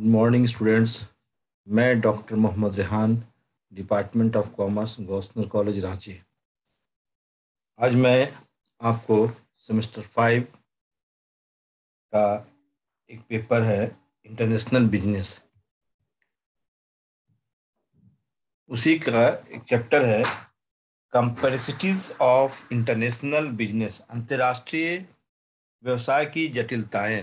Good morning students मैं doctor Mohammad Rehan department of commerce Gossner college Ranchi आज मैं आपको सेमेस्टर फाइव का एक पेपर है इंटरनेशनल बिजनेस उसी का एक चैप्टर है कंपलेक्सिटीज ऑफ इंटरनेशनल बिजनेस अंतर्राष्ट्रीय व्यवसाय की जटिलताएं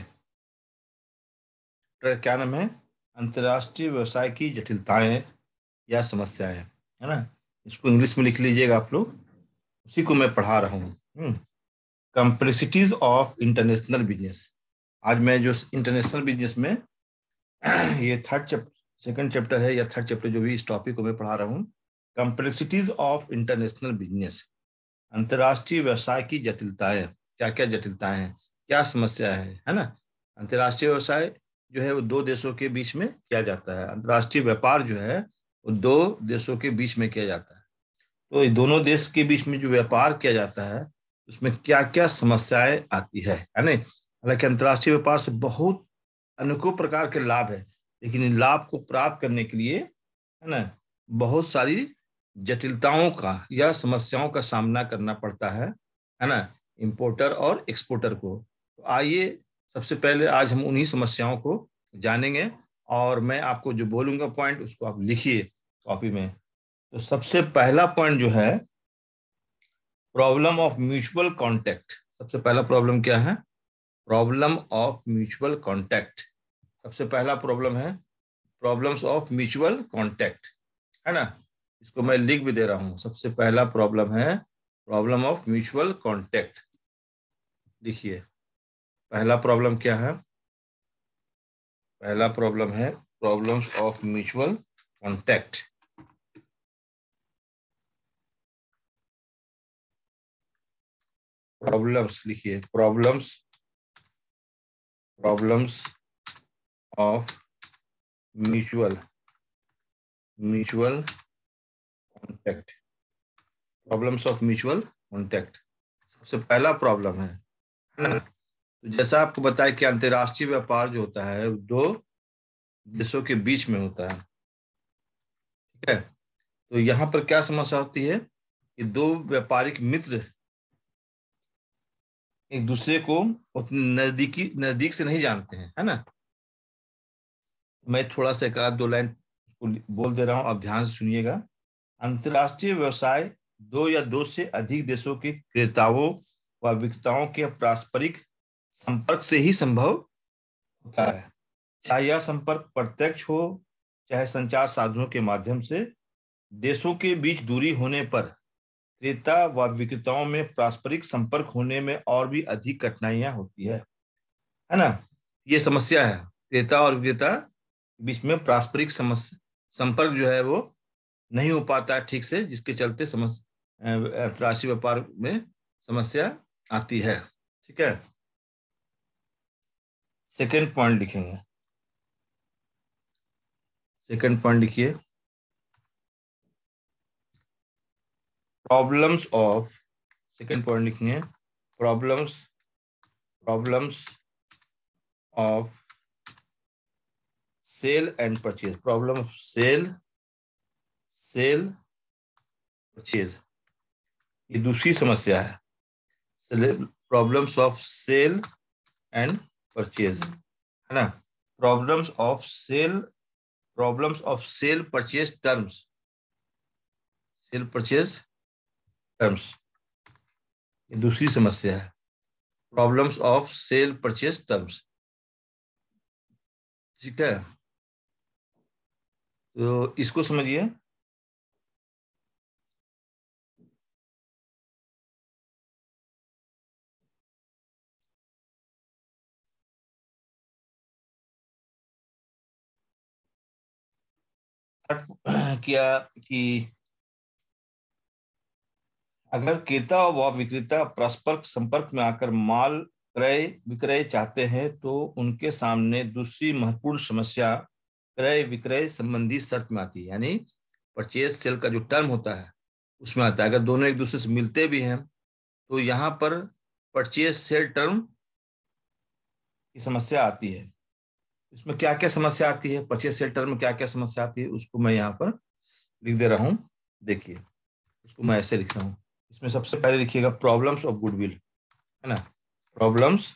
क्या नाम है अंतर्राष्ट्रीय व्यवसाय की जटिलताएं या समस्याएं है, है ना इसको इंग्लिश में लिख लीजिएगा आप लोग उसी को मैं पढ़ा रहा हूँ कंप्लेक्सिटीज ऑफ इंटरनेशनल बिजनेस आज मैं जो इंटरनेशनल बिजनेस में ये थर्ड चैप्टर सेकंड चैप्टर है या थर्ड चैप्टर जो भी इस टॉपिक को मैं पढ़ा रहा हूँ कंप्लेक्सिटीज ऑफ इंटरनेशनल बिजनेस अंतर्राष्ट्रीय व्यवसाय की जटिलताएं क्या क्या जटिलताएं हैं क्या समस्या है है ना अंतर्राष्ट्रीय व्यवसाय जो है वो दो देशों के बीच में किया जाता है अंतर्राष्ट्रीय व्यापार जो है वो दो देशों के बीच में किया जाता है तो दोनों देश के बीच में जो व्यापार किया जाता है उसमें क्या क्या समस्याएं आती है है ना हालांकि अंतर्राष्ट्रीय व्यापार से बहुत अनेकों प्रकार के लाभ है लेकिन लाभ को प्राप्त करने के लिए है ना बहुत सारी जटिलताओं का या समस्याओं का सामना करना पड़ता है है ना इम्पोर्टर और एक्सपोर्टर को तो आइए सबसे पहले आज हम उन्हीं समस्याओं को जानेंगे और मैं आपको जो बोलूंगा पॉइंट उसको आप लिखिए कॉपी में तो सबसे पहला पॉइंट जो है प्रॉब्लम ऑफ म्यूचुअल कॉन्टेक्ट सबसे पहला प्रॉब्लम क्या है प्रॉब्लम ऑफ म्यूचुअल कॉन्टैक्ट सबसे पहला प्रॉब्लम है प्रॉब्लम्स ऑफ म्यूचुअल कॉन्टैक्ट है ना इसको मैं लिख भी दे रहा हूं सबसे पहला प्रॉब्लम है प्रॉब्लम ऑफ म्यूचुअल कॉन्टैक्ट लिखिए पहला प्रॉब्लम क्या है पहला प्रॉब्लम है problems of mutual contact problems लिखिए problems problems of mutual mutual contact problems of mutual contact सबसे पहला प्रॉब्लम है जैसा आपको बताया कि अंतर्राष्ट्रीय व्यापार जो होता है दो देशों के बीच में होता है ठीक है तो यहाँ पर क्या समस्या होती है कि दो व्यापारिक मित्र एक दूसरे को उतने नजदीकी नजदीक से नहीं जानते हैं है ना मैं थोड़ा सा एक दो लाइन बोल दे रहा हूँ आप ध्यान से सुनिएगा अंतर्राष्ट्रीय व्यवसाय दो या दो से अधिक देशों के क्रेताओं व विक्रेताओं के पारस्परिक संपर्क से ही संभव होता हाँ। है चाहे यह संपर्क प्रत्यक्ष हो चाहे संचार साधनों के माध्यम से देशों के बीच दूरी होने पर क्रेता व विक्रेताओं में पारस्परिक संपर्क होने में और भी अधिक कठिनाइयां होती है है ना ये समस्या है क्रेता और विक्रेता बीच में पारस्परिक संपर्क जो है वो नहीं हो पाता ठीक से जिसके चलते समस्या अंतर्राष्ट्रीय व्यापार में समस्या आती है ठीक है सेकेंड पॉइंट लिखेंगे सेकेंड पॉइंट लिखिए प्रॉब्लम्स ऑफ सेकेंड पॉइंट लिखेंगे problems problems of sale and purchase problem of sale sale purchase ये दूसरी समस्या है problems of sale and purchase है ना problems of sale problems of sale purchase terms sale purchase terms ये दूसरी समस्या है problems of sale purchase terms ठीक है तो इसको समझिए किया कि अगर क्रेता व विक्रेता परस्पर संपर्क में आकर माल क्रय विक्रय चाहते हैं तो उनके सामने दूसरी महत्वपूर्ण समस्या क्रय विक्रय संबंधी शर्त में आती है यानी परचेज सेल का जो टर्म होता है उसमें आता है अगर दोनों एक दूसरे से मिलते भी हैं तो यहाँ पर परचेज सेल टर्म की समस्या आती है इसमें क्या क्या समस्या आती है परचेस सेल्टर में क्या क्या समस्या आती है उसको मैं यहाँ पर लिख दे रहा हूँ देखिए उसको मैं ऐसे लिख रहा हूँ इसमें सबसे पहले लिखिएगा प्रॉब्लम्स ऑफ गुडविल है ना problems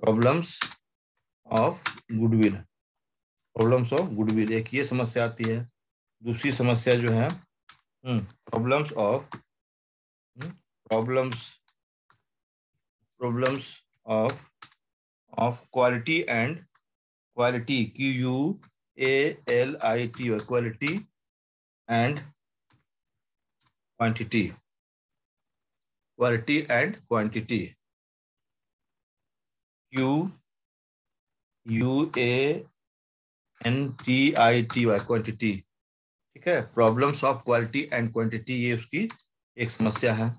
problems of goodwill problems of goodwill एक ये समस्या आती है दूसरी समस्या जो है hmm, problems of hmm, problems problems of of quality and quality Q U A L I T quality and quantity quality and quantity Q U A N T I T Y quantity ठीक है problems of quality and quantity ये उसकी एक समस्या है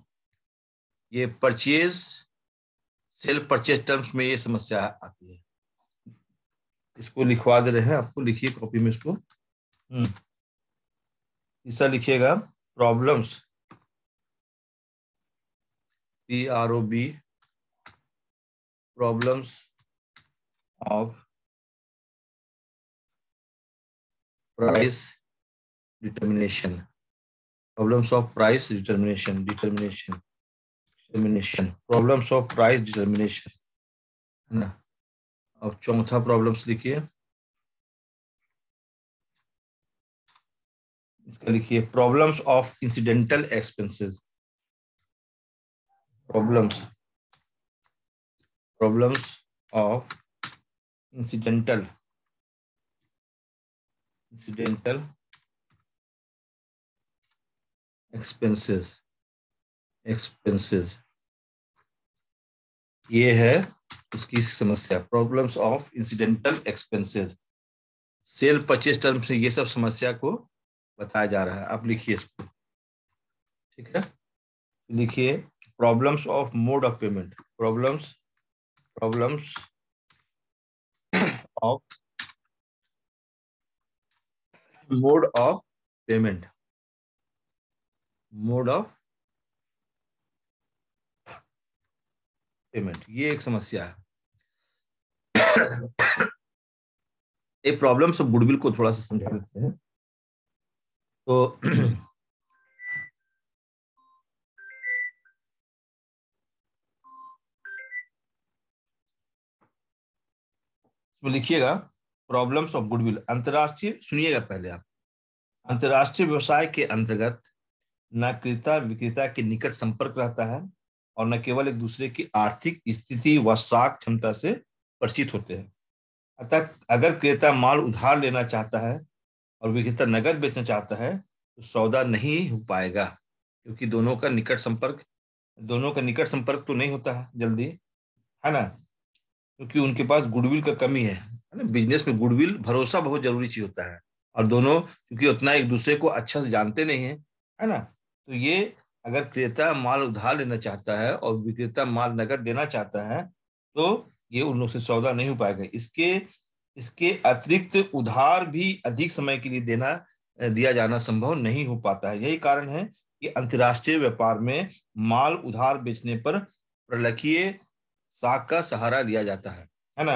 ये purchase sale purchase terms में ये समस्या आती है इसको लिखवा दे रहे हैं आपको लिखिए कॉपी में इसको ऐसा हम्म। लिखिएगा problems P R O B problems of price determination problems of price determination determination determination problems of price determination है ना अब चौथा प्रॉब्लम्स लिखिए इसका लिखिए problems of incidental expenses problems problems of incidental incidental expenses expenses ये है उसकी समस्या problems of incidental expenses sale purchase term से ये सब समस्या को बताया जा रहा है आप लिखिए इसको ठीक है लिखिए problems of mode of payment problems problems of mode of payment mode of payment ये एक समस्या है ये प्रॉब्लम ऑफ गुडविल को थोड़ा सा समझा देते हैं तो लिखिएगा प्रॉब्लम्स ऑफ गुडविल अंतरराष्ट्रीय सुनिएगा पहले आप अंतरराष्ट्रीय व्यवसाय के अंतर्गत नागरिकता विक्रेता के निकट संपर्क रहता है और न केवल एक दूसरे की आर्थिक स्थिति व साख क्षमता से परिचित होते हैं अतः अगर क्रेता माल उधार लेना चाहता है और विक्रेता नगद बेचना चाहता है तो सौदा नहीं हो पाएगा क्योंकि दोनों का निकट संपर्क दोनों का निकट संपर्क तो नहीं होता है जल्दी है ना क्योंकि उनके पास गुडविल का कमी है ना बिजनेस में गुडविल भरोसा बहुत जरूरी चीज होता है और दोनों क्योंकि उतना एक दूसरे को अच्छा से जानते नहीं है है ना तो ये अगर क्रेता माल उधार लेना चाहता है और विक्रेता माल नकद देना चाहता है तो ये उन से सौदा नहीं हो पाएगा इसके इसके अतिरिक्त उधार भी अधिक समय के लिए देना दिया जाना संभव नहीं हो पाता है यही कारण है कि अंतर्राष्ट्रीय व्यापार में माल उधार बेचने पर प्रलखीय साख का सहारा लिया जाता है है ना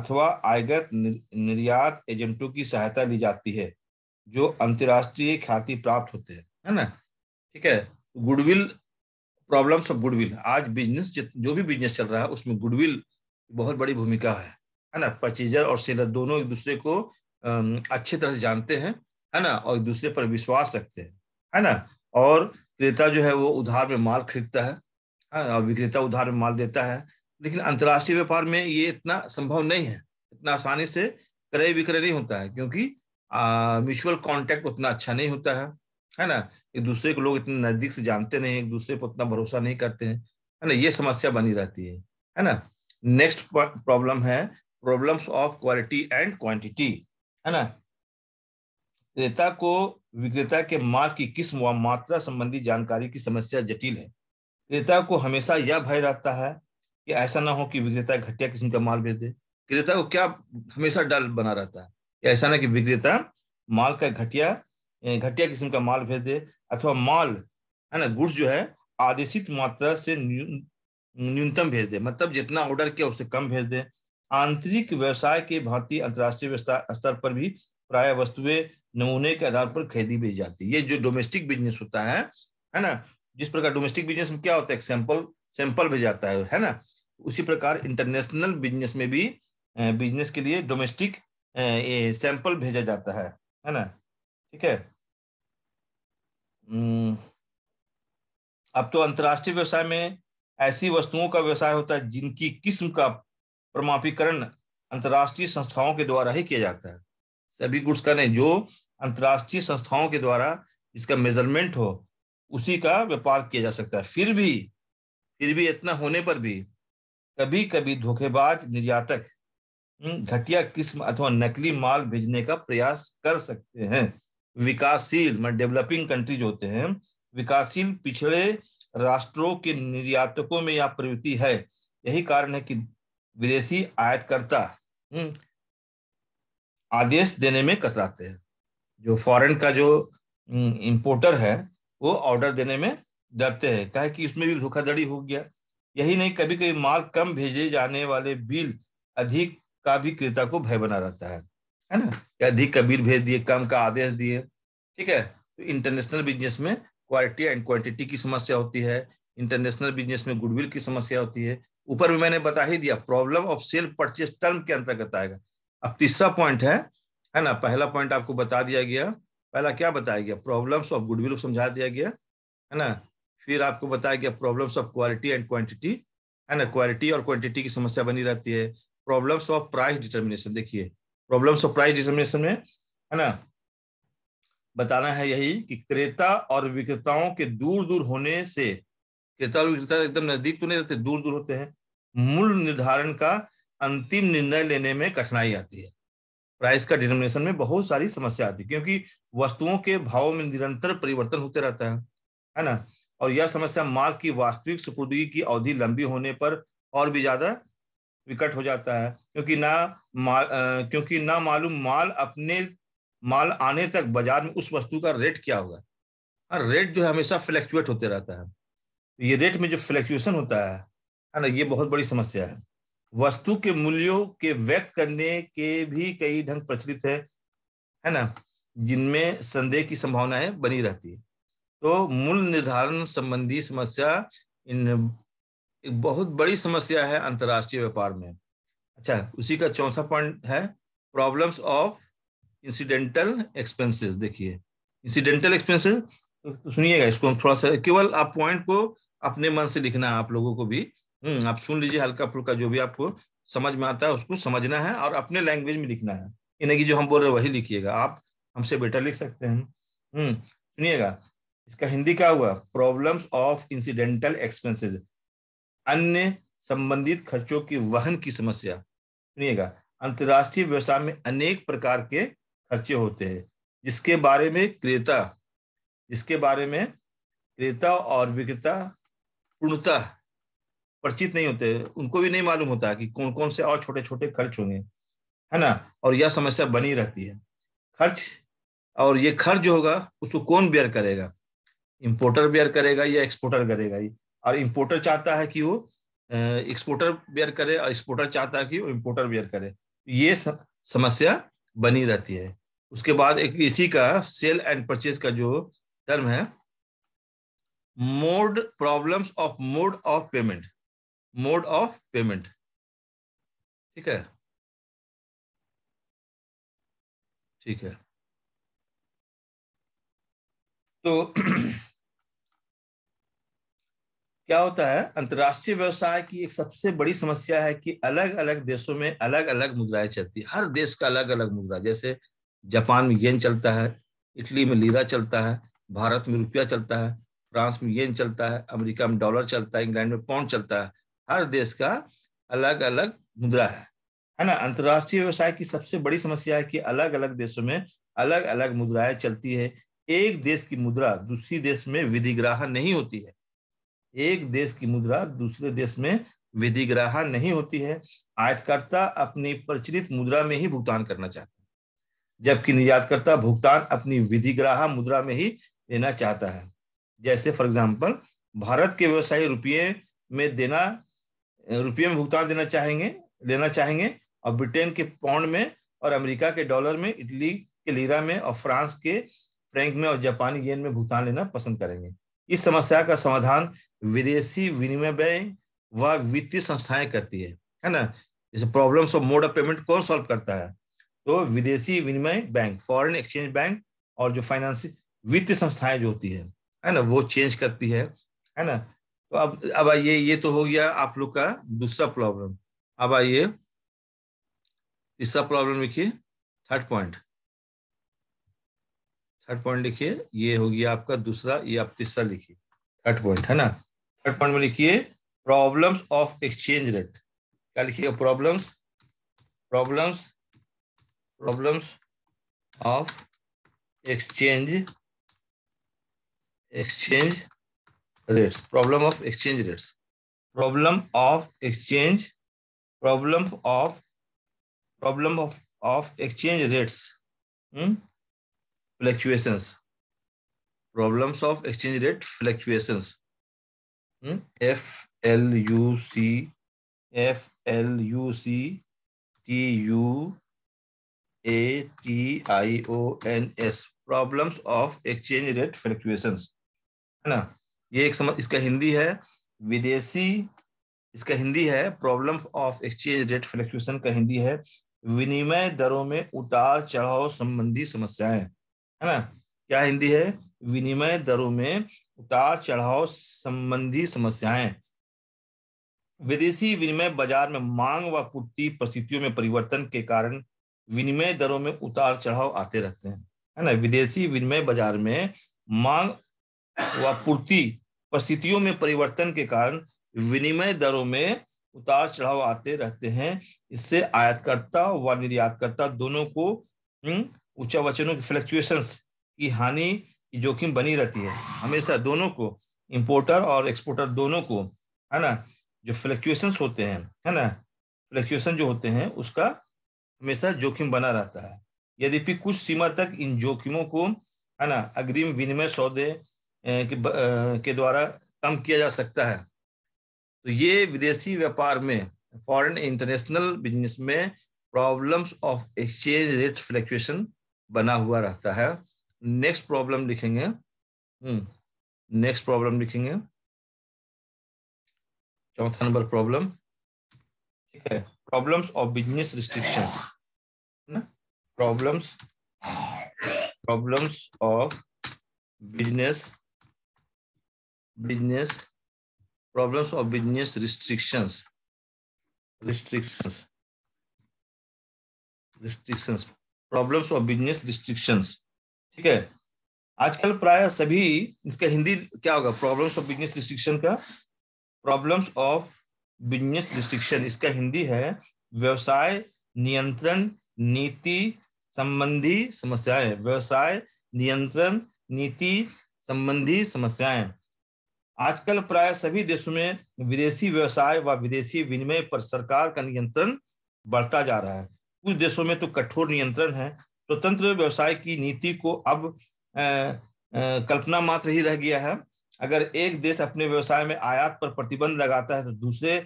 अथवा आयगत निर्यात एजेंटों की सहायता ली जाती है जो अंतर्राष्ट्रीय ख्याति प्राप्त होते हैं है ना ठीक है गुडविल प्रॉब्लम्स ऑफ गुडविल आज बिजनेस जो भी बिजनेस चल रहा है उसमें गुडविल बहुत बड़ी भूमिका है है ना परचेजर और सेलर दोनों एक दूसरे को अच्छी तरह से जानते हैं है ना और एक दूसरे पर विश्वास रखते हैं है ना और क्रेता जो है वो उधार में माल खरीदता है और विक्रेता उधार में माल देता है लेकिन अंतर्राष्ट्रीय व्यापार में ये इतना संभव नहीं है इतना आसानी से क्रय विक्रय नहीं होता है क्योंकि म्यूचुअल कॉन्टैक्ट उतना अच्छा नहीं होता है है ना एक दूसरे को लोग इतने नजदीक से जानते नहीं एक दूसरे पर उतना भरोसा नहीं करते हैं है ना ये समस्या बनी रहती है है ना नेक्स्ट प्रॉब्लम है problems of quality and quantity है ना क्रेता को विक्रेता के माल की किस्म व मात्रा संबंधी जानकारी की समस्या जटिल है क्रेता को हमेशा यह भय रहता है कि ऐसा ना हो कि विक्रेता घटिया किस्म का माल भेज दे क्रेता को क्या हमेशा डर बना रहता है ऐसा ना कि विक्रेता माल का घटिया घटिया किस्म का माल भेज दे अथवा माल है ना गुड्स जो है आदेशित मात्रा से न्यूनतम भेज दे मतलब जितना ऑर्डर किया उससे कम भेज दे आंतरिक व्यवसाय के भारतीय अंतर्राष्ट्रीय स्तर पर भी प्राय वस्तुएं नमूने के आधार पर खरीदी भेजी जाती है ये जो डोमेस्टिक बिजनेस होता है है ना जिस प्रकार डोमेस्टिक बिजनेस में क्या होता है सैंपल सैंपल भेजा जाता है है ना उसी प्रकार इंटरनेशनल बिजनेस में भी बिजनेस के लिए डोमेस्टिक सैंपल भेजा जाता है है ना ठीक है हम्म, अब तो अंतर्राष्ट्रीय व्यवसाय में ऐसी वस्तुओं का व्यवसाय होता है जिनकी किस्म का प्रमापीकरण अंतर्राष्ट्रीय संस्थाओं के द्वारा ही किया जाता है सभी गुड्स का नहीं जो अंतर्राष्ट्रीय संस्थाओं के द्वारा इसका मेजरमेंट हो उसी का व्यापार किया जा सकता है फिर भी फिर भी इतना होने पर भी कभी कभी धोखेबाज निर्यातक हम्म, घटिया किस्म अथवा नकली माल भेजने का प्रयास कर सकते हैं विकासशील मैं डेवलपिंग कंट्री जो होते हैं विकासशील पिछड़े राष्ट्रों के निर्यातकों में यह प्रवृत्ति है यही कारण है कि विदेशी आयातकर्ता हम्म, आदेश देने में कतराते हैं जो फॉरेन का जो इम्पोर्टर हम्म, है वो ऑर्डर देने में डरते हैं कहे कि इसमें भी धोखाधड़ी हो गया यही नहीं कभी कभी माल कम भेजे जाने वाले बिल अधिक का भी क्रेता को भय बना रहता है है ना या अधिक कबीर भेज दिए कम का आदेश दिए ठीक है तो इंटरनेशनल बिजनेस में क्वालिटी एंड क्वांटिटी की समस्या होती है इंटरनेशनल बिजनेस में गुडविल की समस्या होती है ऊपर में मैंने बता ही दिया problem of sale purchase term के अंतर्गत आएगा अब तीसरा पॉइंट है है ना पहला पॉइंट आपको बता दिया गया पहला क्या बताया गया प्रॉब्लम्स ऑफ गुडविल समझा दिया गया है ना फिर आपको बताया गया problems of quality and quantity है ना क्वालिटी और क्वांटिटी की समस्या बनी रहती है प्रॉब्लम्स ऑफ प्राइस डिटर्मिनेशन देखिए प्रॉब्लम सरप्राइज एग्जामिनेशन में है ना बताना है यही कि क्रेता और विक्रेताओं के दूर दूर होने से क्रेता और विक्रेता एकदम नजदीक तो नहीं रहते दूर दूर होते हैं मूल निर्धारण का अंतिम निर्णय लेने में कठिनाई आती है प्राइस का डिनोमिनेशन में बहुत सारी समस्या आती है क्योंकि वस्तुओं के भाव में निरंतर परिवर्तन होते रहता है है ना और यह समस्या मार्ग की वास्तविक सुपुर्दगी की अवधि लंबी होने पर और भी ज्यादा विकट हो जाता है क्योंकि ना माल क्योंकि ना मालूम माल अपने माल आने तक बाजार में उस वस्तु का रेट क्या होगा और हाँ, रेट जो है हमेशा फ्लैक्चुएट होते रहता है ये रेट में जो फ्लैक्चुएशन होता है है ना ये बहुत बड़ी समस्या है वस्तु के मूल्यों के व्यक्त करने के भी कई ढंग प्रचलित है है ना जिनमें संदेह की संभावनाएं बनी रहती है तो मूल्य निर्धारण संबंधी समस्या इन एक बहुत बड़ी समस्या है अंतर्राष्ट्रीय व्यापार में अच्छा उसी का चौथा पॉइंट है प्रॉब्लम्स ऑफ इंसिडेंटल एक्सपेंसेस देखिए इंसिडेंटल एक्सपेंसेस तो सुनिएगा इसको हम थोड़ा सा केवल आप पॉइंट को अपने मन से लिखना है आप लोगों को भी हम्म आप सुन लीजिए हल्का फुल्का जो भी आपको समझ में आता है उसको समझना है और अपने लैंग्वेज में लिखना है यानी कि जो हम बोल रहे हैं वही लिखिएगा आप हमसे बेटर लिख सकते हैं हम्म, सुनिएगा इसका हिंदी क्या हुआ प्रॉब्लम्स ऑफ इंसिडेंटल एक्सपेंसेस अन्य संबंधित खर्चों की वहन की समस्या सुनिएगा अंतर्राष्ट्रीय व्यवसाय में अनेक प्रकार के खर्चे होते हैं जिसके बारे में क्रेता जिसके बारे में क्रेता और विक्रेता पूर्णता परिचित नहीं होते उनको भी नहीं मालूम होता कि कौन कौन से और छोटे छोटे खर्च होंगे है ना और यह समस्या बनी रहती है खर्च और ये खर्च जो होगा उसको कौन बेयर करेगा इम्पोर्टर बेयर करेगा या एक्सपोर्टर करेगा ये और इम्पोर्टर चाहता है कि वो एक्सपोर्टर बेयर करे और एक्सपोर्टर चाहता है कि वो इम्पोर्टर बेयर करे ये समस्या बनी रहती है उसके बाद एक इसी का सेल एंड परचेज का जो टर्म है mode problems of mode of payment mode of payment ठीक है ठीक है तो क्या होता है अंतर्राष्ट्रीय व्यवसाय की एक सबसे बड़ी समस्या है कि अलग अलग देशों में अलग अलग मुद्राएं चलती है हर देश का अलग अलग मुद्रा जैसे जापान में येन चलता है इटली में लीरा चलता है भारत में रुपया चलता है फ्रांस में येन चलता है अमेरिका में डॉलर चलता है इंग्लैंड में पाउंड चलता है हर देश का अलग अलग मुद्रा है है ना अंतर्राष्ट्रीय व्यवसाय की सबसे बड़ी समस्या है कि अलग अलग देशों में अलग अलग मुद्राएं चलती है एक देश की मुद्रा दूसरी देश में विधिग्राह नहीं होती है एक देश की मुद्रा दूसरे देश में विधिग्राह नहीं होती है आयतकर्ता अपनी प्रचलित मुद्रा में ही भुगतान करना चाहता है जबकि निर्यातकर्ता भुगतान अपनी विधिग्राह मुद्रा में ही देना चाहता है जैसे फॉर एग्जाम्पल भारत के व्यवसायी रुपये में देना रुपये में भुगतान देना चाहेंगे लेना चाहेंगे और ब्रिटेन के पौंड में और अमेरिका के डॉलर में इटली के लीरा में और फ्रांस के फ्रैंक में और जापानी येन में भुगतान लेना पसंद करेंगे इस समस्या का समाधान विदेशी विनिमय बैंक व वित्तीय संस्थाएं करती है है ना इस problem of mode of payment कौन सॉल्व करता है तो विदेशी विनिमय बैंक फॉरेन एक्सचेंज बैंक और जो फाइनेंस वित्तीय संस्थाएं जो होती है है ना वो चेंज करती है है ना तो अब अब आइए ये तो हो गया आप लोग का दूसरा प्रॉब्लम अब आइए तीसरा प्रॉब्लम लिखिए थर्ड पॉइंट थर्ड पॉइंट लिखिए ये हो गया आपका दूसरा ये आप तीसरा लिखिए थर्ड पॉइंट है ना थर्ड पॉइंट में लिखिए प्रॉब्लम्स ऑफ एक्सचेंज रेट क्या लिखिएगा problems problems problems of exchange exchange rates problem of exchange rates problem of exchange problem of problem of of exchange rates fluctuations problems of exchange rate fluctuations F L U C F L U C T U A T I O N S problems of exchange rate fluctuations है ना ये एक समझ इसका हिंदी है विदेशी इसका हिंदी है problem of exchange rate fluctuation का हिंदी है विनिमय दरों में उतार चढ़ाव संबंधी समस्याएं है ना क्या हिंदी है विनिमय दरों में उतार चढ़ाव संबंधी समस्याएं विदेशी विनिमय बाजार में मांग व पूर्ति परिस्थितियों में परिवर्तन के कारण विनिमय दरों में उतार चढ़ाव आते रहते हैं है ना विदेशी विनिमय बाजार में मांग व पूर्ति परिस्थितियों में परिवर्तन के कारण विनिमय दरों में उतार चढ़ाव आते रहते हैं इससे आयातकर्ता व निर्यातकर्ता दोनों को हम्म, उच्च वचनों की फ्लक्चुएशन की हानि की जोखिम बनी रहती है हमेशा दोनों को इम्पोर्टर और एक्सपोर्टर दोनों को है ना जो फ्लक्चुएशंस होते हैं है ना फ्लक्चुएशन जो होते हैं उसका हमेशा जोखिम बना रहता है यद्यपि कुछ सीमा तक इन जोखिमों को है ना अग्रिम विनिमय सौदे के, के द्वारा कम किया जा सकता है तो ये विदेशी व्यापार में फॉरेन इंटरनेशनल बिजनेस में problems of exchange rate fluctuation बना हुआ रहता है नेक्स्ट प्रॉब्लम लिखेंगे नेक्स्ट प्रॉब्लम हम्म, लिखेंगे चौथा नंबर प्रॉब्लम ठीक है प्रॉब्लम्स ऑफ बिजनेस रिस्ट्रिक्शंस ना problems problems of business business problems of business restrictions restrictions restrictions problems of business restrictions ठीक है आजकल प्राय सभी इसका हिंदी क्या होगा प्रॉब्लम्स ऑफ बिजनेस रिस्ट्रिक्शन का प्रॉब्लम्स ऑफ बिजनेस रिस्ट्रिक्शन इसका हिंदी है व्यवसाय नियंत्रण नीति संबंधी समस्याएं व्यवसाय नियंत्रण नीति संबंधी समस्याएं आजकल प्राय सभी देशों में विदेशी व्यवसाय व विदेशी विनिमय पर सरकार का नियंत्रण बढ़ता जा रहा है कुछ देशों में तो कठोर नियंत्रण है स्वतंत्र तो व्यवसाय की नीति को अब कल्पना मात्र ही रह गया है अगर एक देश अपने व्यवसाय में आयात पर प्रतिबंध लगाता है तो दूसरे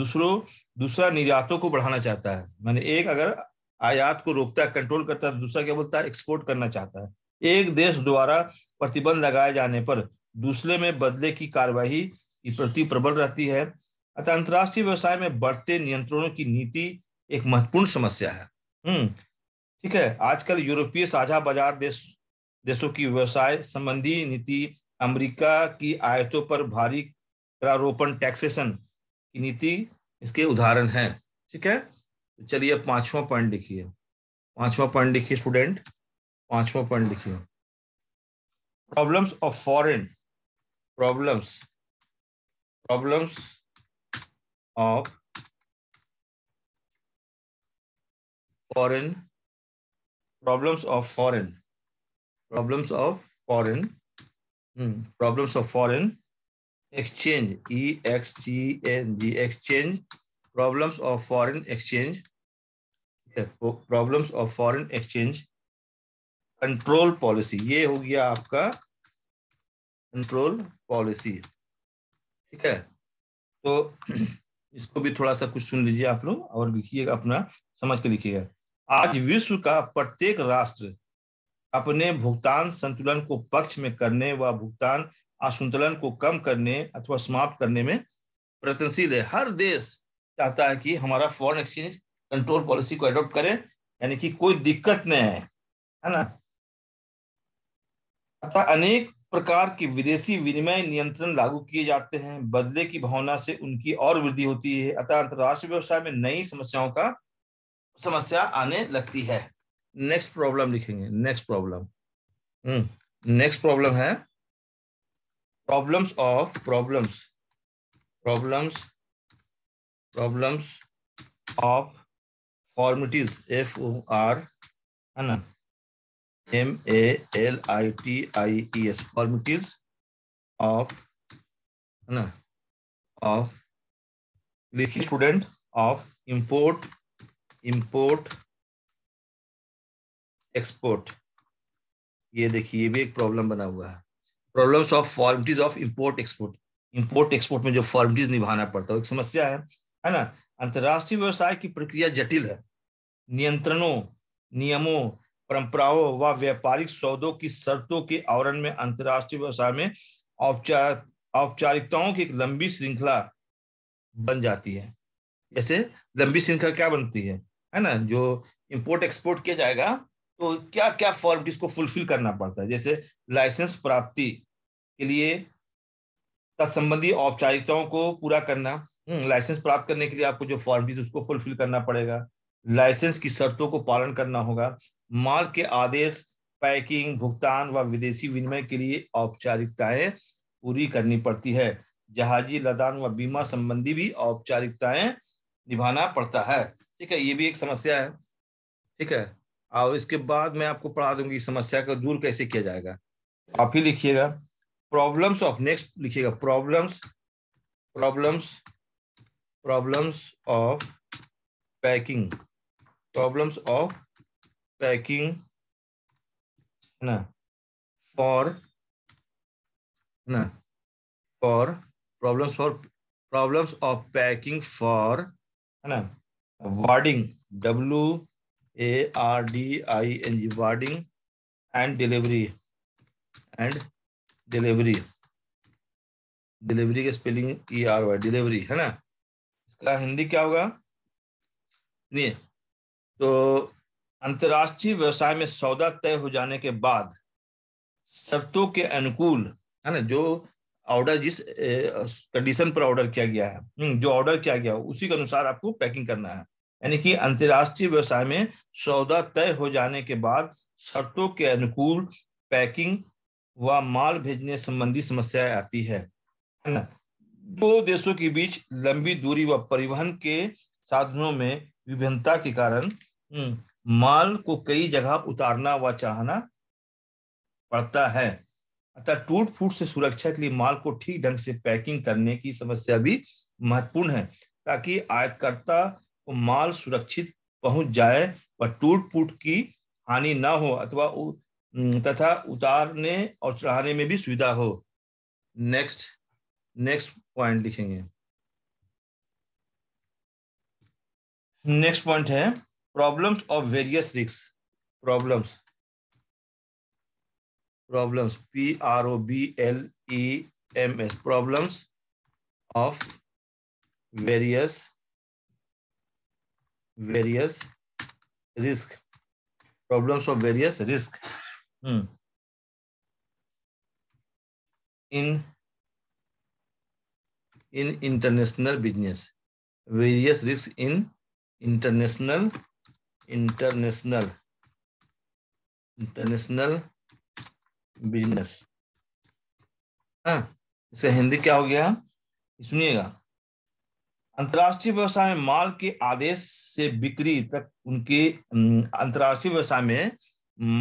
दूसरों दूसरा निर्यातों को बढ़ाना चाहता है मैंने एक अगर आयात को रोकता है कंट्रोल करता है तो दूसरा क्या बोलता है एक्सपोर्ट करना चाहता है एक देश द्वारा प्रतिबंध लगाए जाने पर दूसरे में बदले की कार्यवाही की प्रति प्रबल रहती है अतः अंतर्राष्ट्रीय व्यवसाय में बढ़ते नियंत्रणों की नीति एक महत्वपूर्ण समस्या है हम्म ठीक है आजकल यूरोपीय साझा बाजार देश देशों की व्यवसाय संबंधी नीति अमेरिका की आयतों पर भारी करारोपण टैक्सेशन की नीति इसके उदाहरण है ठीक है चलिए अब पांचवा पॉइंट लिखिए पांचवा पॉइंट लिखिए स्टूडेंट पांचवा पॉइंट लिखिए problems of foreign problems problems of foreign problems of foreign problems of foreign hmm, problems of foreign exchange e x a n g exchange problems of foreign exchange okay, problems of foreign exchange control policy ye ho gaya aapka control policy theek hai तो इसको भी थोड़ा सा कुछ सुन लीजिए आप लोग और लिखिएगा अपना समझ के लिखिएगा आज विश्व का प्रत्येक राष्ट्र अपने भुगतान संतुलन को पक्ष में करने व भुगतान असंतुलन को कम करने अथवा समाप्त करने में प्रयत्नशील है हर देश चाहता है कि हमारा फॉरेन एक्सचेंज कंट्रोल पॉलिसी को अडॉप्ट करें यानी कि कोई दिक्कत नहीं है है ना अतः अनेक प्रकार के विदेशी विनिमय नियंत्रण लागू किए जाते हैं बदले की भावना से उनकी और वृद्धि होती है अतः अंतर्राष्ट्रीय व्यवसाय में नई समस्याओं का समस्या आने लगती है नेक्स्ट प्रॉब्लम लिखेंगे नेक्स्ट प्रॉब्लम नेक्स्ट प्रॉब्लम है problems of problems problems problems of formalities F O R है ना M A L I T I E S formalities of है ना ऑफ लिखी student of import import export ये देखिए ये भी एक प्रॉब्लम बना हुआ है problems of formalities of import export import export में जो फॉर्मिटीज निभाना पड़ता है एक समस्या है है ना अंतर्राष्ट्रीय व्यवसाय की प्रक्रिया जटिल है नियंत्रणों नियमों परंपराओं व व्यापारिक सौदों की शर्तों के आवरण में अंतर्राष्ट्रीय व्यवसाय में औपचार औपचारिकताओं की एक लंबी श्रृंखला बन जाती है जैसे लंबी श्रृंखला क्या बनती है है ना जो इम्पोर्ट एक्सपोर्ट किया जाएगा तो क्या क्या फॉर्मेलिटीज को फुलफिल करना पड़ता है जैसे लाइसेंस प्राप्ति के लिए तत्संबंधी औपचारिकताओं को पूरा करना लाइसेंस हम्म, प्राप्त करने के लिए आपको जो फॉर्मेलिटीज उसको फुलफिल करना पड़ेगा लाइसेंस की शर्तों को पालन करना होगा माल के आदेश पैकिंग भुगतान व विदेशी विनिमय के लिए औपचारिकताएं पूरी करनी पड़ती है जहाजी लदान व बीमा संबंधी भी औपचारिकताएं निभाना पड़ता है ठीक है ये भी एक समस्या है ठीक है और इसके बाद मैं आपको पढ़ा दूंगी समस्या को दूर कैसे किया जाएगा आप ही लिखिएगा प्रॉब्लम्स ऑफ नेक्स्ट लिखिएगा problems problems problems of packing problems of packing है ना फॉर ना for problems for problems of packing for है ना warding W A R D I N G warding and delivery and delivery delivery के spelling E R Y delivery है ना इसका हिंदी क्या होगा सुनिए तो अंतर्राष्ट्रीय व्यवसाय में सौदा तय हो जाने के बाद शर्तों के अनुकूल है ना जो ऑर्डर जिस कंडीशन पर ऑर्डर किया गया है हम्म, जो ऑर्डर किया गया हो उसी के अनुसार आपको पैकिंग करना है यानी कि अंतरराष्ट्रीय व्यवसाय में सौदा तय हो जाने के बाद शर्तों के अनुकूल पैकिंग व माल भेजने संबंधी समस्याएं आती है दो देशों के बीच लंबी दूरी व परिवहन के साधनों में विभिन्नता के कारण हम्म, माल को कई जगह उतारना व चाहना पड़ता है अतः टूट फूट से सुरक्षा के लिए माल को ठीक ढंग से पैकिंग करने की समस्या भी महत्वपूर्ण है ताकि आयतकर्ता को माल सुरक्षित पहुंच जाए व टूट फूट की हानि ना हो अथवा तथा उतारने और चढ़ाने में भी सुविधा हो नेक्स्ट नेक्स्ट पॉइंट लिखेंगे नेक्स्ट पॉइंट है problems of various risks problems problems P R O B L E M S problems of various various risk problems of various risk hmm. in in international business various risks in international international international business हाँ इसका हिंदी क्या हो गया सुनिएगा अंतर्राष्ट्रीय व्यवसाय में माल के आदेश से बिक्री तक उनके अंतर्राष्ट्रीय व्यवसाय में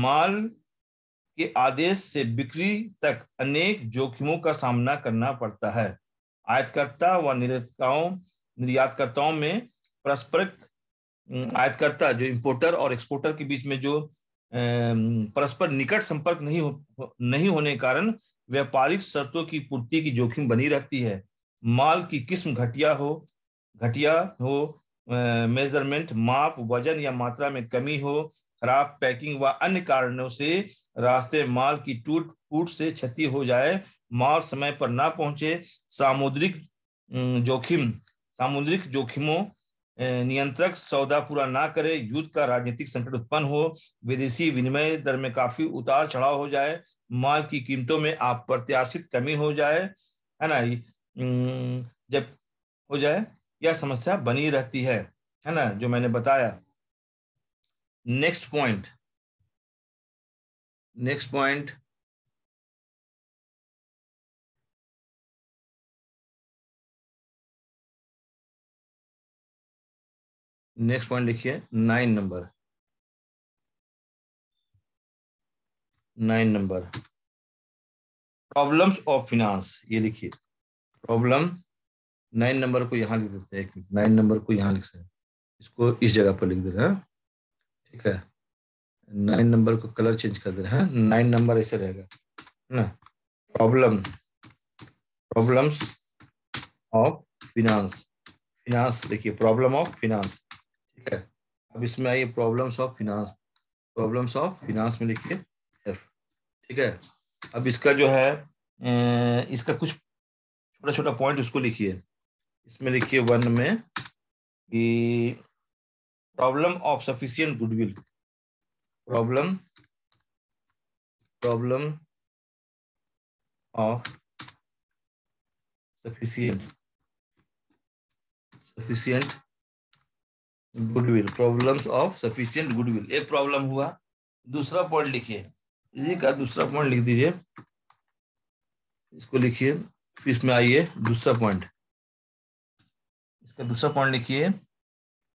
माल के आदेश से बिक्री तक अनेक जोखिमों का सामना करना पड़ता है आयातकर्ता व निर्यातकर्ताओं निर्यातकर्ताओं में परस्पर आयातकर्ता जो इंपोर्टर और एक्सपोर्टर के बीच में जो परस्पर निकट संपर्क नहीं हो नहीं होने के कारण व्यापारिक शर्तों की पूर्ति की जोखिम बनी रहती है माल की किस्म घटिया हो घटिया हो मेजरमेंट माप वजन या मात्रा में कमी हो खराब पैकिंग व अन्य कारणों से रास्ते माल की टूट फूट से क्षति हो जाए माल समय पर ना पहुंचे सामुद्रिक जोखिम सामुद्रिक जोखिमों नियंत्रक सौदा पूरा ना करे युद्ध का राजनीतिक संकट उत्पन्न हो विदेशी विनिमय दर में काफी उतार चढ़ाव हो जाए माल की कीमतों में अप्रत्याशित कमी हो जाए है ना जब हो जाए यह समस्या बनी रहती है है ना जो मैंने बताया next point next point next point लिखिए nine number nine number problems of finance ये लिखिए प्रॉब्लम नाइन नंबर को यहाँ लिख देते हैं नाइन नंबर को यहाँ लिख सकते हैं इसको इस जगह पर लिख दे रहे हैं ठीक है नाइन नंबर को कलर चेंज कर दे रहे हैं नाइन नंबर ऐसे रहेगा ना problem problems of finance finance देखिए प्रॉब्लम ऑफ फिनांस ठीक है अब इसमें आइए problems of finance problems of finance में लिखिए एफ ठीक है अब इसका जो है इसका कुछ छोटा छोटा पॉइंट उसको लिखिए इसमें लिखिए वन में कि problem of sufficient goodwill problem problem of sufficient sufficient goodwill problems of sufficient goodwill एक प्रॉब्लम हुआ दूसरा पॉइंट लिखिए इसी का दूसरा पॉइंट लिख दीजिए इसको लिखिए इसमें आइए दूसरा पॉइंट इसका तो दूसरा पॉइंट लिखिए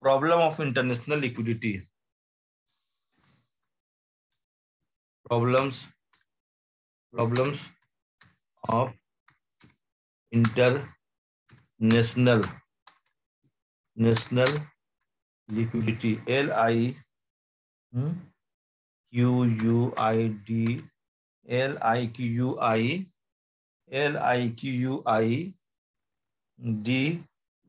problem of international liquidity problems problems of international national liquidity L I Q U I D L I Q U I L I Q U I D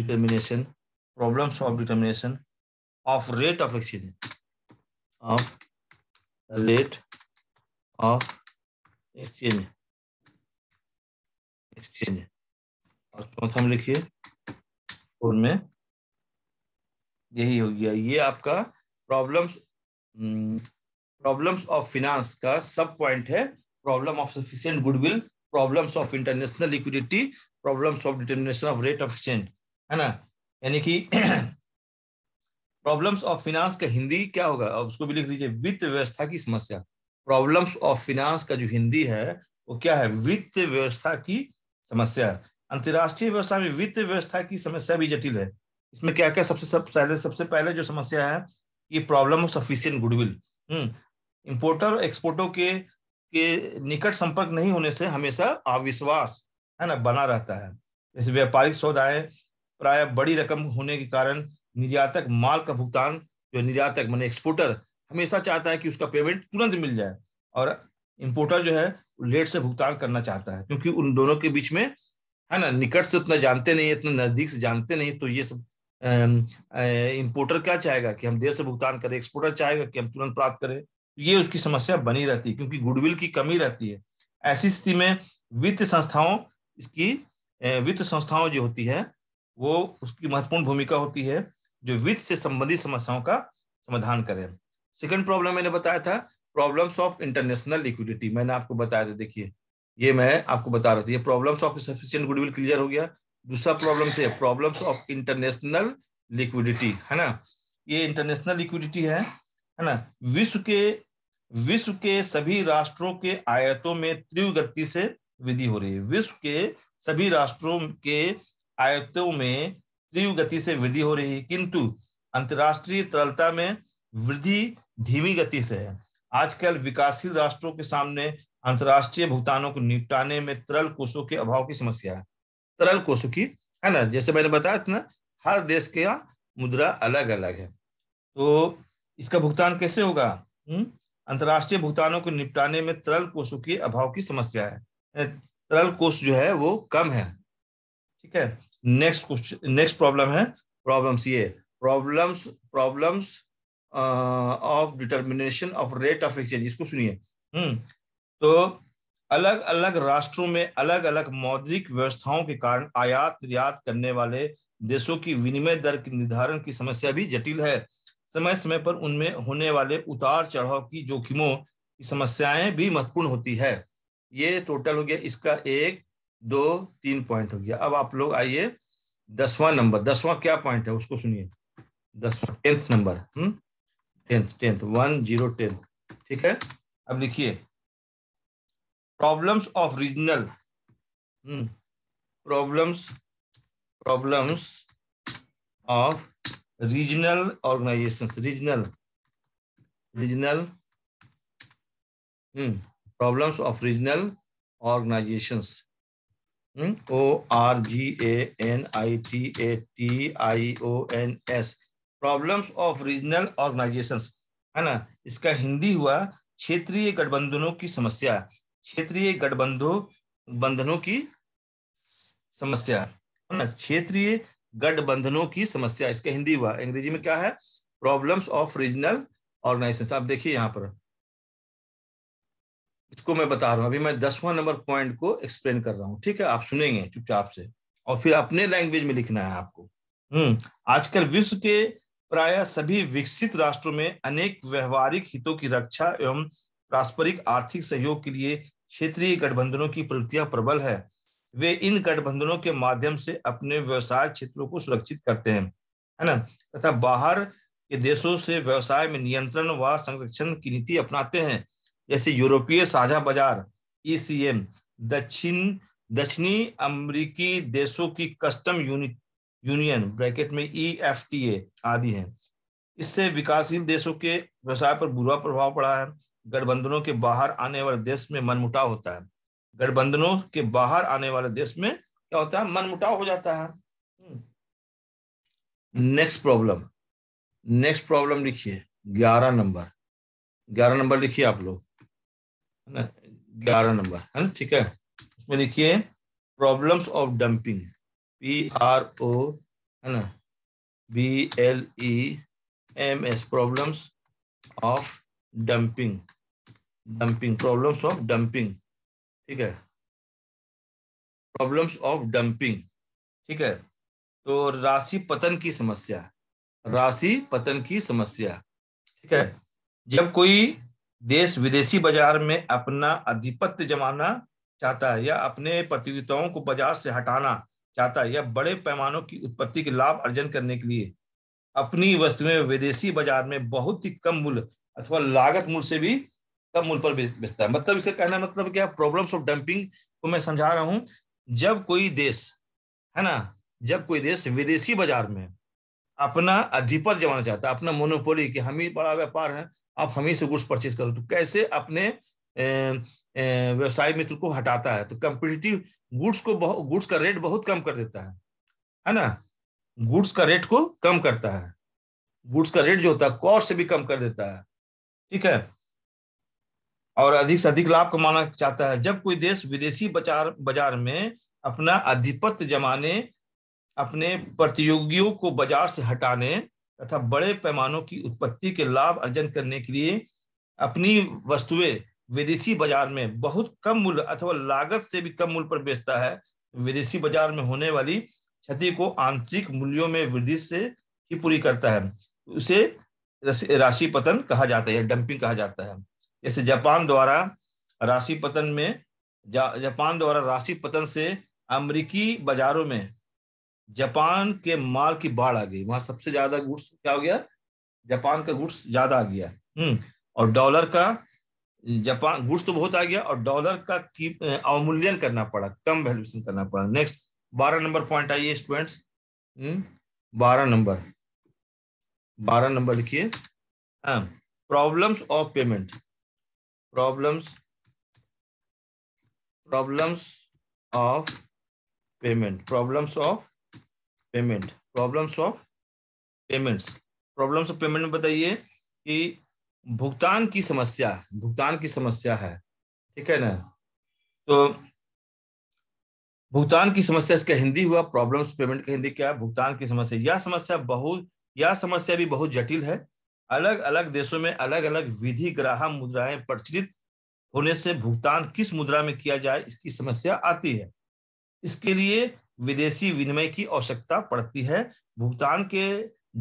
determination problems of determination of rate of exchange of rate of exchange exchange और चौथा लिखिए phone में यही हो गया ये आपका problems problems of finance का सब पॉइंट है problem of sufficient goodwill problems of international liquidity problems of determination of rate of exchange है ना यानी कि प्रॉब्लम्स ऑफ फिनांस का हिंदी क्या होगा अब उसको भी लिख लीजिए वित्त व्यवस्था की समस्या प्रॉब्लम्स ऑफ फिनांस का जो हिंदी है वो क्या है वित्त व्यवस्था की समस्या अंतर्राष्ट्रीय व्यवस्था में वित्त व्यवस्था की समस्या भी जटिल है इसमें क्या क्या सबसे सब पहले सबसे पहले जो समस्या है ये problem of sufficient goodwill importer और एक्सपोर्टर के के निकट संपर्क नहीं होने से हमेशा अविश्वास है ना बना रहता है जैसे व्यापारिक सौदाएं प्राय बड़ी रकम होने के कारण निर्यातक माल का भुगतान जो निर्यातक मैंने एक्सपोर्टर हमेशा चाहता है कि उसका पेमेंट तुरंत मिल जाए और इम्पोर्टर जो है लेट से भुगतान करना चाहता है क्योंकि उन दोनों के बीच में है ना निकट से उतना जानते नहीं इतना नजदीक से जानते नहीं तो ये सब इम्पोर्टर क्या चाहेगा कि हम देर से भुगतान करें एक्सपोर्टर चाहेगा कि हम तुरंत प्राप्त करें ये उसकी समस्या बनी रहती है क्योंकि गुडविल की कमी रहती है ऐसी स्थिति में वित्त संस्थाओं इसकी वित्त संस्थाओं जो होती है वो उसकी महत्वपूर्ण भूमिका होती है जो वित्त से संबंधित समस्याओं का समाधान करें सेकंड प्रॉब्लम मैंने बताया था प्रॉब्लम्स ऑफ इंटरनेशनल लिक्विडिटी मैंने आपको बताया था देखिए ये मैं आपको बता रहा था ये problems of sufficient goodwill clear हो गया दूसरा प्रॉब्लम से प्रॉब्लम्स ऑफ इंटरनेशनल लिक्विडिटी है ना ये इंटरनेशनल लिक्विडिटी है है ना विश्व के विश्व के सभी राष्ट्रों के आयतों में तीव्र गति से वृद्धि हो रही है विश्व के सभी राष्ट्रों के आयतों में तीव्र गति से वृद्धि हो रही है किंतु अंतर्राष्ट्रीय तरलता में वृद्धि धीमी गति से है आजकल विकासशील राष्ट्रों के सामने अंतर्राष्ट्रीय भुगतानों को निपटाने में तरल कोषों के अभाव की समस्या है तरल कोषों की है ना जैसे मैंने बताया था ना हर देश के मुद्रा अलग अलग है तो इसका भुगतान कैसे होगा हम्म? अंतर्राष्ट्रीय भुगतानों को निपटाने में तरल कोषों के अभाव की समस्या है तरल कोष जो है वो कम है ठीक है नेक्स्ट क्वेश्चन नेक्स्ट प्रॉब्लम है प्रॉब्लम्स ये problems problems of determination of rate of exchange इसको सुनिए हम्म तो अलग अलग राष्ट्रों में अलग अलग मौद्रिक व्यवस्थाओं के कारण आयात निर्यात करने वाले देशों की विनिमय दर के निर्धारण की समस्या भी जटिल है समय समय पर उनमें होने वाले उतार चढ़ाव की जोखिमों की समस्याएं भी महत्वपूर्ण होती है ये टोटल हो गया इसका एक दो तीन पॉइंट हो गया अब आप लोग आइए दसवा नंबर दसवां क्या पॉइंट है उसको सुनिए दसवा टेंथ नंबर हम्म tenth tenth one zero tenth ठीक है अब लिखिए problems of regional problems problems of regional organization regional regional problems of regional organizations O R G A N I T A T I O N S problems of regional organization है ना इसका हिंदी हुआ क्षेत्रीय गठबंधनों की समस्या क्षेत्रीय गठबंधों बंधनों की समस्या है ना क्षेत्रीय गठबंधनों की समस्या इसका हिंदी हुआ अंग्रेजी में क्या है प्रॉब्लम्स ऑफ रीजनल ऑर्गेनाइजेशन आप देखिए यहाँ पर इसको मैं बता रहा हूँ अभी मैं दसवां नंबर पॉइंट को एक्सप्लेन कर रहा हूँ ठीक है आप सुनेंगे चुपचाप से और फिर अपने लैंग्वेज में लिखना है आपको हम्म आजकल विश्व के प्राय सभी विकसित राष्ट्रों में अनेक व्यवहारिक हितों की रक्षा एवं पारस्परिक आर्थिक सहयोग के लिए क्षेत्रीय गठबंधनों की प्रवृत्तियां प्रबल है वे इन गठबंधनों के माध्यम से अपने व्यवसाय क्षेत्रों को सुरक्षित करते हैं है ना तथा बाहर के देशों से व्यवसाय में नियंत्रण व संरक्षण की नीति अपनाते हैं जैसे यूरोपीय साझा बाजार ईसीएम e दक्षिण दक्षिणी अमेरिकी देशों की कस्टम यूनियन ब्रैकेट में ई e आदि हैं इससे विकासशील देशों के व्यवसाय पर बुरा प्रभाव पड़ा है गठबंधनों के बाहर आने वाले देश में मनमुटाव होता है गठबंधनों के बाहर आने वाले देश में क्या होता है मनमुटाव हो जाता है नेक्स्ट प्रॉब्लम नेक्स्ट प्रॉब्लम लिखिए ग्यारह नंबर ग्यारह नंबर लिखिए आप लोग है ना ग्यारह नंबर है ना ठीक है इसमें लिखिए problems of dumping P R O है ना B L E M S problems of dumping dumping problems of dumping ठीक है प्रॉब्लम्स ऑफ डंपिंग ठीक है तो राशि पतन की समस्या राशि पतन की समस्या ठीक है जब कोई देश विदेशी बाजार में अपना आधिपत्य जमाना चाहता है या अपने प्रतियोगिताओं को बाजार से हटाना चाहता है या बड़े पैमानों की उत्पत्ति के लाभ अर्जन करने के लिए अपनी वस्तुएं विदेशी बाजार में बहुत ही कम मूल्य अथवा लागत मूल्य से भी कम मूल्य पर बेचता है मतलब इसका कहना मतलब क्या प्रॉब्लम्स ऑफ डंपिंग को मैं समझा रहा हूँ जब कोई देश है ना जब कोई देश विदेशी बाजार में अपना अधिपत जमाना चाहता है अपना मोनोपोली कि हम ही बड़ा व्यापार है आप हमें से गुड्स परचेज करो तो कैसे अपने व्यवसाय मित्र को हटाता है तो कंपिटेटिव गुड्स को गुड्स का रेट बहुत कम कर देता है है ना गुड्स का रेट को कम करता है गुड्स का रेट जो होता है कॉस्ट से भी कम कर देता है ठीक है और अधिक से अधिक लाभ कमाना चाहता है जब कोई देश विदेशी बाजार बाजार में अपना आधिपत्य जमाने अपने प्रतियोगियों को बाजार से हटाने तथा बड़े पैमानों की उत्पत्ति के लाभ अर्जन करने के लिए अपनी वस्तुएं विदेशी बाजार में बहुत कम मूल्य अथवा लागत से भी कम मूल्य पर बेचता है विदेशी बाजार में होने वाली क्षति को आंतरिक मूल्यों में वृद्धि से ही पूरी करता है उसे राशि पतन कहा जाता है या डंपिंग कहा जाता है जैसे जापान द्वारा राशि पतन में जा, जापान द्वारा राशि पतन से अमरीकी बाजारों में जापान के माल की बाढ़ आ गई वहां सबसे ज्यादा गुड्स क्या हो गया जापान का गुड्स ज्यादा आ गया हम्म और डॉलर का जापान गुड्स तो बहुत आ गया और डॉलर का की अवमूल्यन करना पड़ा कम वैल्यूएशन करना पड़ा नेक्स्ट बारह नंबर पॉइंट आइए स्टूडेंट्स बारह नंबर बारह नंबर लिखिए problems of payment problems problems of payment problems of payment problems of payments problems of payment में बताइए कि भुगतान की समस्या भुगतान की समस्या है ठीक है ना तो भुगतान की समस्या इसका हिंदी हुआ प्रॉब्लम्स पेमेंट का हिंदी क्या है भुगतान की समस्या यह समस्या बहुत यह समस्या भी बहुत जटिल है अलग अलग देशों में अलग अलग विधि ग्राह मुद्राएं प्रचलित होने से भुगतान किस मुद्रा में किया जाए इसकी समस्या आती है इसके लिए विदेशी विनिमय की आवश्यकता पड़ती है भुगतान के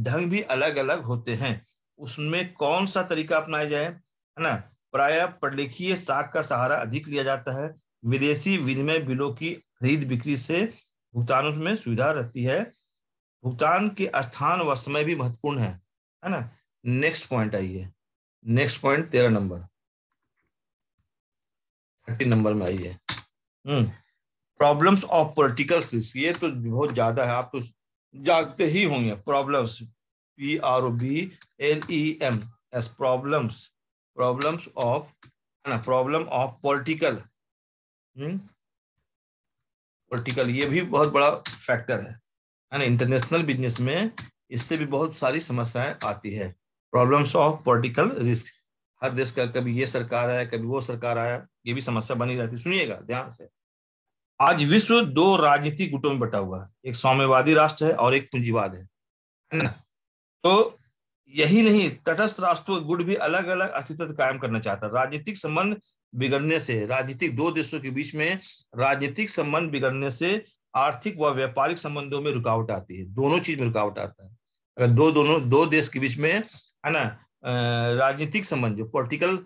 ढंग भी अलग अलग होते हैं उसमें कौन सा तरीका अपनाया जाए है ना प्राय पढ़लिखीय साख का सहारा अधिक लिया जाता है विदेशी विनिमय बिलों की खरीद बिक्री से भुगतान में सुविधा रहती है भुगतान के स्थान व समय भी महत्वपूर्ण है है ना नेक्स्ट पॉइंट आइए नेक्स्ट पॉइंट तेरह नंबर थर्टी नंबर में आइए हम्म प्रॉब्लम्स ऑफ पोलिटिकल ये तो बहुत ज्यादा है आप तो जागते ही होंगे problems P R O B L E M S problems problems of ना प्रॉब्लम ऑफ पॉलिटिकल पॉलिटिकल ये भी बहुत बड़ा फैक्टर है है ना इंटरनेशनल बिजनेस में इससे भी बहुत सारी समस्याएं आती है प्रॉब्लम्स ऑफ पॉलिटिकल रिस्क हर देश का कभी ये सरकार आया कभी वो सरकार आया ये भी समस्या बनी रहती सुनिएगा ध्यान से आज विश्व दो राजनीतिक गुटों में बटा हुआ है एक साम्यवादी राष्ट्र है और एक पूंजीवाद है ना तो यही नहीं तटस्थ राष्ट्रों गुट भी अलग अलग अस्तित्व कायम करना चाहता है राजनीतिक संबंध बिगड़ने से राजनीतिक दो देशों के बीच में राजनीतिक संबंध बिगड़ने से आर्थिक व व्यापारिक संबंधों में रुकावट आती है दोनों चीज में रुकावट आता है अगर दो दोनों दो देश के बीच में है ना राजनीतिक संबंध जो पॉलिटिकल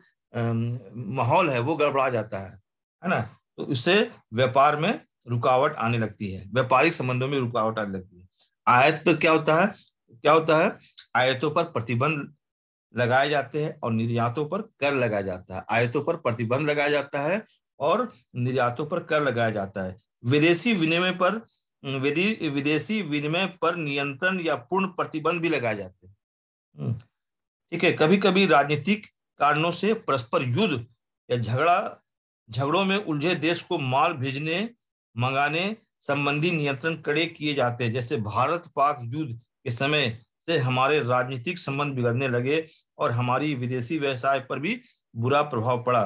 माहौल है वो गड़बड़ा जाता है है ना तो उससे व्यापार में रुकावट आने लगती है व्यापारिक संबंधों में रुकावट आने लगती है आयत पर क्या होता है क्या होता है आयतों पर प्रतिबंध लगाए जाते हैं और निर्यातों पर कर लगाया जाता है आयतों पर प्रतिबंध लगाया जाता है और निर्यातों पर कर लगाया जाता है विदेशी विनिमय पर विदेशी विनिमय पर नियंत्रण या पूर्ण प्रतिबंध भी लगाए जाते हैं हम्म, ठीक है कभी कभी राजनीतिक कारणों से परस्पर युद्ध या झगड़ा झगड़ों में उलझे देश को माल भेजने मंगाने संबंधी नियंत्रण कड़े किए जाते हैं जैसे भारत पाक युद्ध के समय से हमारे राजनीतिक संबंध बिगड़ने लगे और हमारी विदेशी व्यवसाय पर भी बुरा प्रभाव पड़ा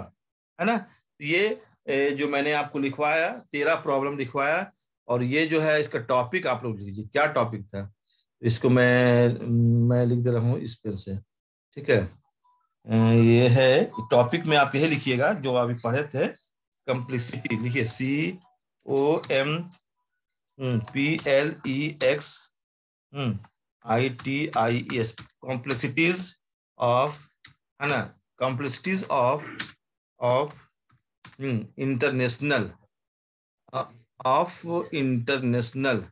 है ना तो ये जो मैंने आपको लिखवाया तेरा प्रॉब्लम लिखवाया और ये जो है इसका टॉपिक आप लोग लिखिए लीजिए क्या टॉपिक था इसको मैं मैं लिख दे रहा हूँ इस पेन से ठीक है ये है टॉपिक में आप यह लिखिएगा जो अभी पढ़े थे कम्प्लेक्सिटी लिखिए C O M P L E X I T I S complexities of है ना complexities of of international of international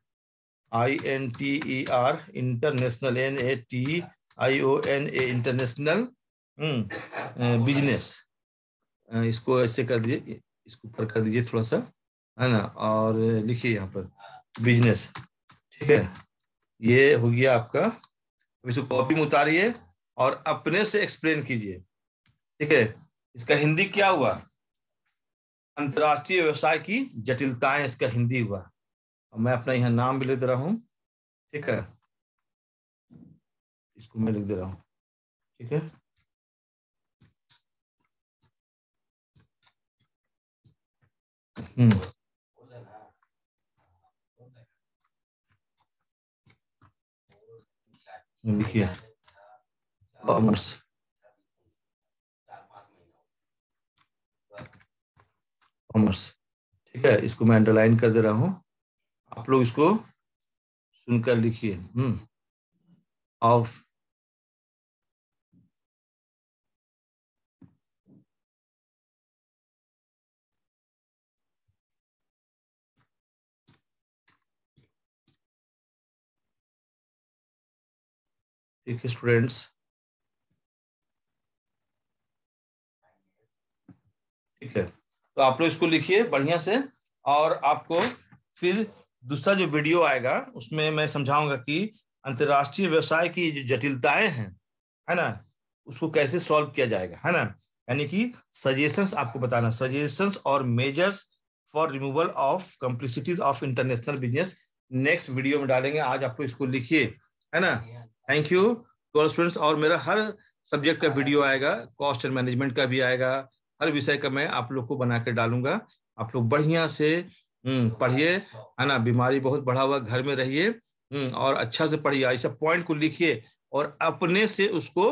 I N T E R international N A T I O N A international business hmm, इसको ऐसे कर दीजिए इसको ऊपर कर दीजिए थोड़ा सा है ना और लिखिए यहाँ पर बिजनेस ठीक है ये हो गया आपका इसको कॉपी में उतारिए और अपने से एक्सप्लेन कीजिए ठीक है इसका हिंदी क्या हुआ अंतर्राष्ट्रीय व्यवसाय की जटिलताएं इसका हिंदी हुआ और मैं अपना यहाँ नाम भी लिख दे रहा हूँ ठीक है इसको मैं लिख दे रहा हूँ ठीक है कॉमर्स hmm. कॉमर्स ठीक है इसको मैं अंडरलाइन कर दे रहा हूं आप लोग इसको सुनकर लिखिए हम्म hmm. ऑफ ठीक है स्टूडेंट्स ठीक है तो आप लोग इसको लिखिए बढ़िया से और आपको फिर दूसरा जो वीडियो आएगा उसमें मैं समझाऊंगा कि अंतर्राष्ट्रीय व्यवसाय की जो जटिलताएं हैं है ना उसको कैसे सॉल्व किया जाएगा है ना यानी कि सजेशंस आपको बताना सजेशंस और measures for removal of complexities of international business next video में डालेंगे आज आपको इसको लिखिए है ना थैंक यू टू स्टूडेंट्स और मेरा हर सब्जेक्ट का वीडियो आएगा कॉस्ट एंड मैनेजमेंट का भी आएगा हर विषय का मैं आप लोग को बना के डालूंगा आप लोग बढ़िया से हम्म, पढ़िए है ना बीमारी बहुत बढ़ा हुआ घर में रहिए हम्म, और अच्छा से पढ़िए ऐसा पॉइंट को लिखिए और अपने से उसको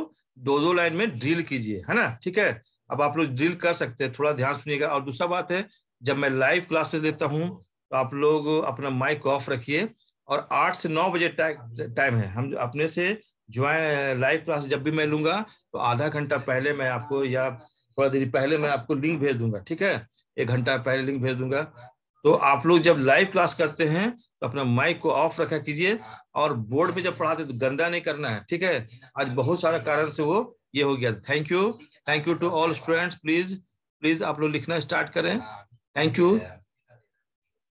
दो दो लाइन में ड्रिल कीजिए है ना ठीक है अब आप लोग ड्रिल कर सकते हैं थोड़ा ध्यान सुनिएगा और दूसरा बात है जब मैं लाइव क्लासेस देता हूँ तो आप लोग अपना माइक ऑफ रखिए और आठ से नौ बजे हाँ टाइम है हम अपने से ज्वाइन लाइव क्लास जब भी मैं लूंगा तो आधा घंटा पहले मैं आपको या थोड़ा देर पहले मैं आपको लिंक भेज दूंगा ठीक है एक घंटा पहले लिंक भेज दूंगा तो आप लोग जब लाइव क्लास करते हैं तो अपना माइक को ऑफ रखा कीजिए और बोर्ड पे जब पढ़ाते तो गंदा नहीं करना है ठीक है आज बहुत सारा कारण से वो ये हो गया thank you thank you to all students please please आप लोग लिखना स्टार्ट करें थैंक यू